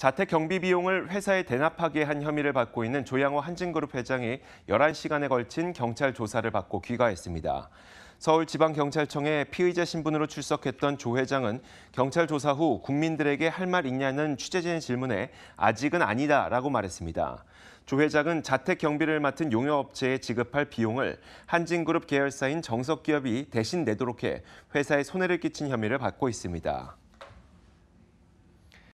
자택 경비 비용을 회사에 대납하게 한 혐의를 받고 있는 조양호 한진그룹 회장이 11시간에 걸친 경찰 조사를 받고 귀가했습니다. 서울지방경찰청에 피의자 신분으로 출석했던 조 회장은 경찰 조사 후 국민들에게 할 말 있냐는 취재진 의 질문에 아직은 아니다라고 말했습니다. 조 회장은 자택 경비를 맡은 용역업체에 지급할 비용을 한진그룹 계열사인 정석기업이 대신 내도록 해 회사에 손해를 끼친 혐의를 받고 있습니다.